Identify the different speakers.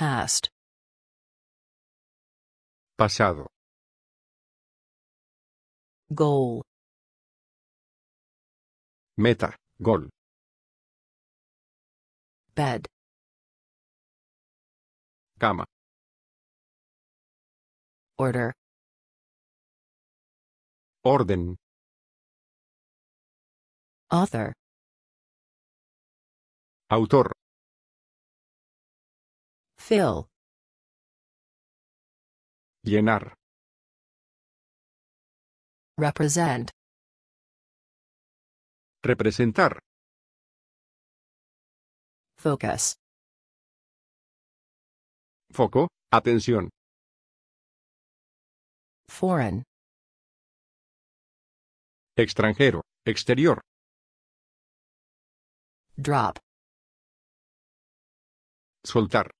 Speaker 1: past. Pasado. Goal. Meta, goal. Bed. Cama. Order. Orden. Author. Autor. Fill. Llenar. Represent. Representar. Focus. Foco, atención. Foreign. Extranjero, exterior. Drop. Soltar.